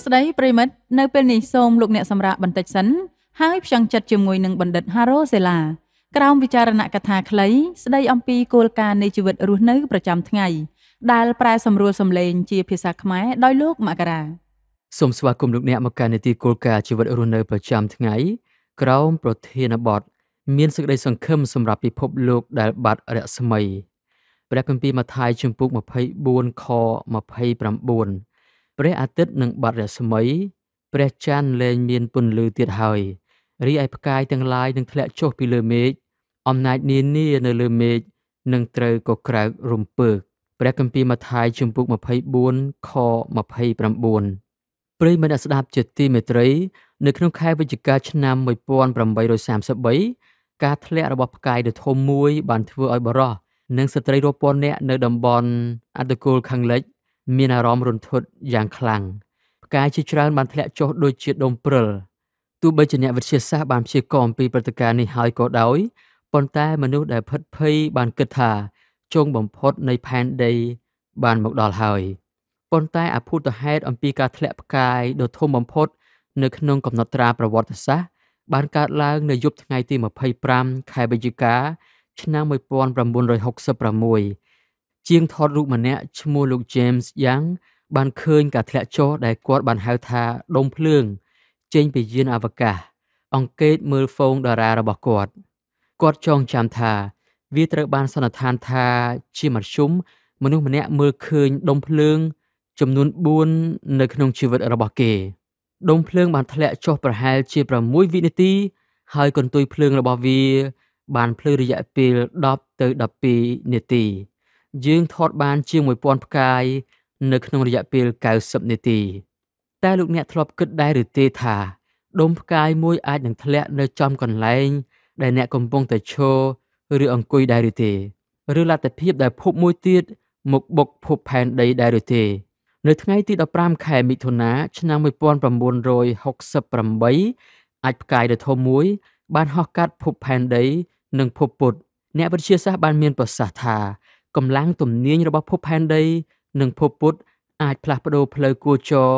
សួស្តីប្រិមិត្តនៅពេលនេះសូមលោកអ្នកសម្រាប់បន្តិចសិនហើយផ្ចង់ចិត្តជាមួយនឹងបណ្ឌិត Haro Sela ក្រោមវិចារណកថាខ្លីស្ដីអំពីគោលការណ៍នៃជីវិតរស់នៅប្រចាំថ្ងៃដែលប្រែសម្រួលសម្លេងជាភាសាខ្មែរដោយលោកមករាសូមស្វាគមន៍លោកអ្នកមកកាន់នីតិគោលការណ៍ជីវិតរស់នៅប្រចាំថ្ងៃ ក្រោមប្រធានបទមានសេចក្តីសង្ឃឹមសម្រាប់ពិភពលោកដែល បាត់រស្មីព្រះគម្ពីរម៉ាថាយជំពូក24ខ29ព្រះអាទិត្យនឹងបាត់រស្មីព្រះច័ន្ទលែងមានពន្លឺទៀតហើយរីឯផ្កាយទាំងឡាយនឹងធ្លាក់ចុះពីលើមេឃអំណាចនានានៅលើមេឃនឹងត្រូវកក្រើករំពើកព្រះគម្ពីរម៉ាថាយជំពូក24ខ29ប្រិយមិត្តអ្នកស្ដាប់ជាទីមេត្រី នៅក្នុងខែវិច្ឆិកាឆ្នាំ1833ការធ្លាក់របស់ផ្កាយដ៏ធំមួយបានធ្វើឲ្យបរោះនិងស្ត្រីរាប់ពាន់នាក់នៅតំបន់អត្តគលខាងលិចមានអារម្មណ៍រន្ធត់យ៉ាងខ្លាំងផ្កាយជាច្រើនបានធ្លាក់ចុះ ដូចជាដុំព្រិលទោះបីជាអ្នកវិទ្យាសាស្ត្របានព្យាករណ៍ពីព្រឹត្តិការណ៍នេះហើយក៏ដោយប៉ុន្តែមនុស្សដែលភិតភ័យបានគិតថាចុងបំផុតនៃផែនដី បានមកដល់ហើយប៉ុន្តែអភូតហេតុអំពីការធ្លាក់ផ្កាយដ៏ធំបំផុត នៅក្នុង កំណត់ត្រាប្រវត្តិសាស្ត្របានកើតឡើងនៅយប់ថ្ងៃ ទី25ខែវិច្ឆិកា ឆ្នាំ1966ជាងថតរូបម្នាក់ឈ្មោះលោក James Yang បានឃើញការធ្លាក់ចុះដែលគាត់បានហៅថាដុំភ្លើងចេញពីយានអវកាស អង្កេតមើលហ្វូងតារារបស់គាត់គាត់ចងចាំថា វាត្រូវបានសន្និដ្ឋានថាជាមធ្យមមនុស្សម្នាក់មើលឃើញដុំភ្លើង ចំនួន4នៅក្នុងជីវិតរបស់គេដុំភ្លើងបានធ្លាក់ចុះប្រហែលជា6វិនាទី ហើយកន្ទុយភ្លើងរបស់វាបានភ្លឺរយៈពេល10ទៅ12នាទីយើងថតបានជាង1000ផ្កាយនៅក្នុងរយៈពេល90នាទីតែលោកអ្នកធ្លាប់គិតដែរឬទេថាដុំផ្កាយមួយអាចនឹងធ្លាក់នៅចំកន្លែងដែលអ្នកកំពុងតែឈរឬអង្គុយដែរឬទេ ឬលទ្ធភាពដែលភពមួយទៀតមកបុកភពផែនដីដែរឬទេនៅថ្ងៃទី15ខែមិថុនាឆ្នាំ1968អាចផ្កាយដ៏ធំមួយ បានហោះកាត់ភពផែនដី និងភពពុទ្ធអ្នកវិទ្យាសាស្ត្របានមានប្រសាសន៍ថាកម្លាំងទំនាញរបស់ភពផែនដីនិងភពពុទ្ធអាចផ្លាស់ប្ដូរផ្លូវគោចរ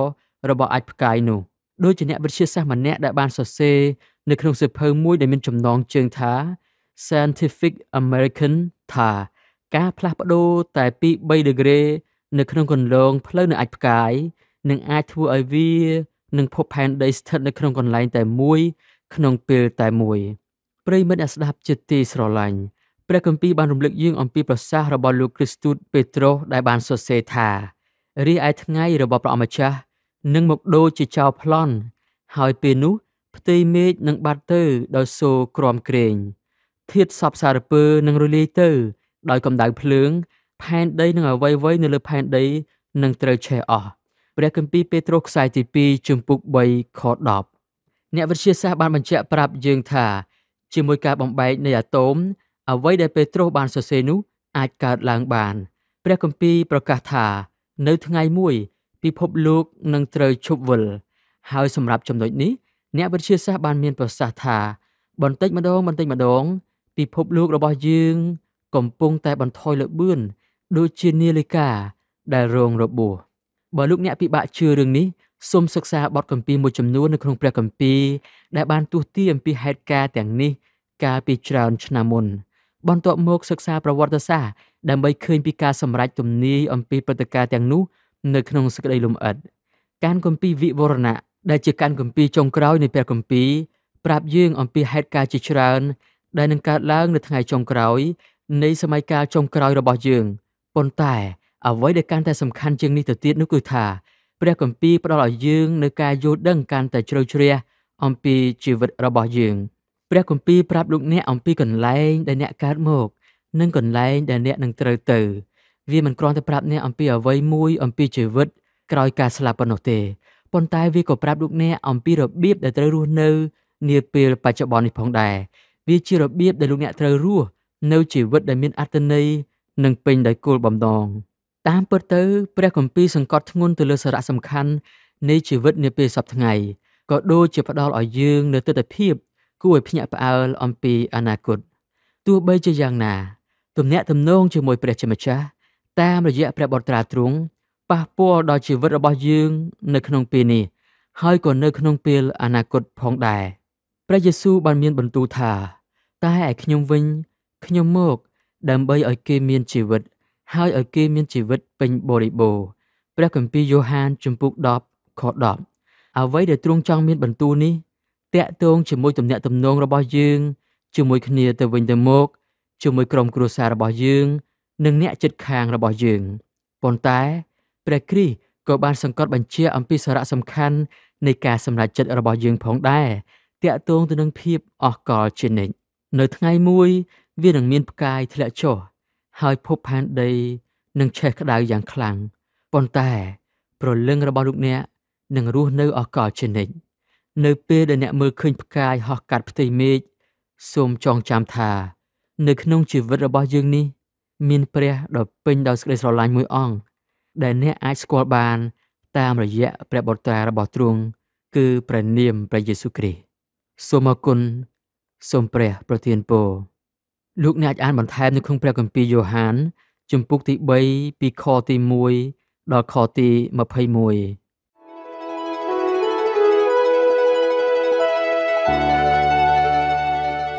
របស់អាចផ្កាយនោះដូចជាអ្នកវិទ្យាសាស្ត្រម្នាក់ដែលបានសរសេរនៅក្នុងសៀវភៅមួយដែលមានចំណងជើងថា Scientific American ថាការផ្លាស់ប្ដូរតែពី3ដឺក្រេនៅក្នុងគន្លងផ្លូវនៅអាចផ្កាយនឹងអាចធ្វើឲ្យវានឹងភពផែនដីស្ថិតនៅក្នុងកន្លែងតែមួយក្នុងពេលតែមួយប្រិមិត្តអ្នកស្ដាប់ជាទីស្រឡាញ់ព្រះគម្ពីរបានរំលឹកយើងអំពីប្រសាសន៍របស់លោកគ្រីស្ទូតពេត្រុសដែលបានសរសេរថារីឯថ្ងៃរបស់ព្រះអម្ចាស់នឹងមកដូរជាចោលប្លន់ហើយពេលនោះផ្ទៃមេឃនឹងបាត់ទៅដោយសូរក្រំក្រែងធាតុសពសារពើនឹងរលាយទៅដោយកម្ដៅភ្លើងផែនដីនឹងអ្វីៗនៅលើផែនដីនឹងត្រូវឆេះអស់ព្រះគម្ពីរពេត្រុសខ្សែទី2ជំពូក3ខ10អ្នកវិទ្យាសាស្ត្របានបញ្ជាក់ប្រាប់យើងថាជាមួយការបំបែកនៃអាតូមអ្វីដែលពេត្រុសបានសរសេរនោះអាចកើតឡើងបានព្រះគម្ពីរប្រកាសថា នៅថ្ងៃមួយពិភពលោក នឹងត្រូវឈប់វិលហើយ សម្រាប់ចំណុចនេះអ្នកវិទ្យាសាស្ត្របានមានប្រសាសន៍ថាបន្តិចម្ដងបន្តិចម្ដងពិភពលោករបស់យើង កំពុងតែបន្ថយលបឿនដូចជានាឡិកា ដែលរងរបួសបើលោកអ្នកពិបាកជឿរឿងនេះសូមសិក្សាបទគម្ពីរមួយចំនួននៅក្នុងព្រះគម្ពីរដែលបានទូទាត់អំពីហេតុការណ៍ទាំងនេះកាលពីច្រើនឆ្នាំមុន។បន្ទាប់មកសិក្សាប្រវត្តិសាស្ត្រដើម្បីឃើញពីការសម្រេចទំនាយអំពីព្រឹត្តិការណ៍ទាំងនោះនៅក្នុងសេចក្តីលំអិតកានគម្ពីរវិវរណៈដែលជាកានគម្ពីរចុងក្រោយនៃព្រះគម្ពីរប្រាប់យើងអំពីហេតុការណ៍ជាច្រើនដែលនឹងកើតឡើងនៅថ្ងៃចុងក្រោយ នៃសម័យកាលចុងក្រោយរបស់យើងប៉ុន្តែអ្វីដែលកាន់តែសំខាន់ជាងនេះទៅទៀតនោះគឺថាព្រះគម្ពីរផ្ដល់ឲ្យយើងនូវការយល់ដឹងកាន់តែជ្រៅជ្រះអំពីជីវិតរបស់យើង។ព្រះគម្ពីរប្រាប់លោកអ្នកអំពីកន្លែងដែលអ្នកកើតមក និងកន្លែងដែលអ្នកនឹងត្រូវទៅ វាមិនគ្រាន់តែប្រាប់អ្នកអំពីអ្វីមួយអំពីជីវិតក្រោយការស្លាប់ប៉ុណ្ណោះទេប៉ុន្តែវាក៏ប្រាប់លោកអ្នកអំពីរបៀបដែលត្រូវរស់នៅនាពេលបច្ចុប្បន្ននេះផងដែរវាជារបៀបដែលលោកអ្នកត្រូវរស់នៅជីវិតដែលមានអត្ថន័យនិងពេញដោយគោលបំណងតាមពិតទៅ ព្រះគម្ពីរសង្កត់ធ្ងន់ទៅលើសារៈសំខាន់នៃជីវិតនាពេលសពថ្ងៃក៏ដូចជាផ្ដល់ឲ្យយើងនូវទស្សនវិជ្ជាគួរឲ្យភ្ញាក់ផ្អើលអំពីអនាគតទោះបីជាយ៉ាងណា ទំនាក់ទំនងជាមួយព្រះជាម្ចាស់តាមរយៈព្រះបត្រាទ្រង់ប៉ះពាល់ដល់ជីវិតរបស់យើងនៅក្នុងពេលនេះហើយក៏នៅក្នុងពេលអនាគតផងដែរព្រះយេស៊ូវបានមានបន្ទូលថាតែឯខ្ញុំវិញខ្ញុំមក ដើម្បីឲ្យគេមានជីវិត ហើយឲ្យគេមានជីវិតពេញបរិបូរណ៍ព្រះគម្ពីរយ៉ូហានជំពូក10ខ10អ្វីដែលទ្រង់ចង់មានបន្ទូលនេះតាក់ទងជាមួយទំនាក់ទំនងរបស់យើងជាមួយគ្នាទៅវិញទៅមកជាមួយក្រុមគ្រួសាររបស់យើងនិងអ្នកជិតខាងរបស់យើងប៉ុន្តែព្រះគ្រីស្ទក៏បាន សង្កត់បញ្ជា អំពីសារៈសំខាន់នៃការសម្រេចចិត្តរបស់យើង ផងដែរតាក់ទងទៅនឹងភាពអស់កលជានិច្ចនៅថ្ងៃមួយវានឹងមានផ្កាយធ្លាក់ចុះហើយភពផែនដីនឹងឆេះក្តៅយ៉ាងខ្លាំងប៉ុន្តែប្រលឹងរបស់លោកអ្នកនឹងរស់នៅ អកលជានិច្ចនៅពេលដែលអ្នកមើលឃើញផ្កាយហោះកាត់ផ្ទៃមេឃសូមចងចាំថា នៅក្នុងជីវិតរបស់យើងនេះ មានព្រះដ៏ពេញដោយសេចក្តីស្រឡាញ់មួយអង្គដែលអ្នកអាចស្គាល់បានតាមរយៈព្រះបតារបស់ទ្រង់គឺព្រះនាមព្រះយេស៊ូវគ្រីស្ទសូមអរគុណសូមព្រះប្រទានពរលោកអ្នកអាចអានបន្ថែមនៅក្នុងព្រះគម្ពីរយ៉ូហាន ជំពូកទី3ពីខទី1ដល់ខទី21